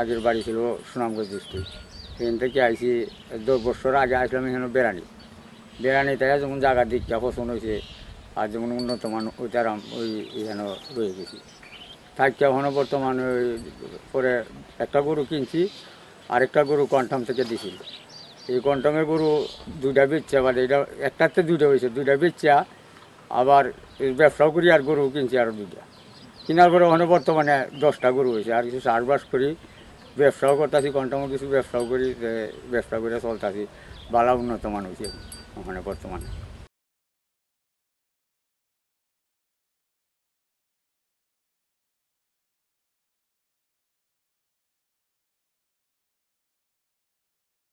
আগের বাড়ি ছিল সুনামগঞ্জ ডিস্ট্রিক্ট সেখান থেকে আইসি দশ বছর আগে আসলাম এখানে বেড়ানি বেড়ানি যেমন জায়গার জায়গা দীক্ষা পছন্দ হয়েছে আর যেমন উন্নত মান তারা ওই এখানে রয়ে গেছি থাকতে এখনও বর্তমান ওই পরে একটা গরু কিনছি আরেকটা গরু কন্ঠাম থেকে দিছি এই কন্ঠামের গরু দুইটা বেচছে আবার এটা একটাতে দুইটা হয়েছে দুইটা বেচছে আবার ব্যবসাও করি আর গরু কিনছি আরও দুইটা কেনার পরে ওখানে বর্তমানে দশটা গরু হয়েছে আর কিছু চাষবাস করি ব্যবসাও করতেছি কন্টামো কিছু ব্যবসাও করি ব্যবসা করে চলতেছি বালা উন্নত মানুষ ওখানে বর্তমানে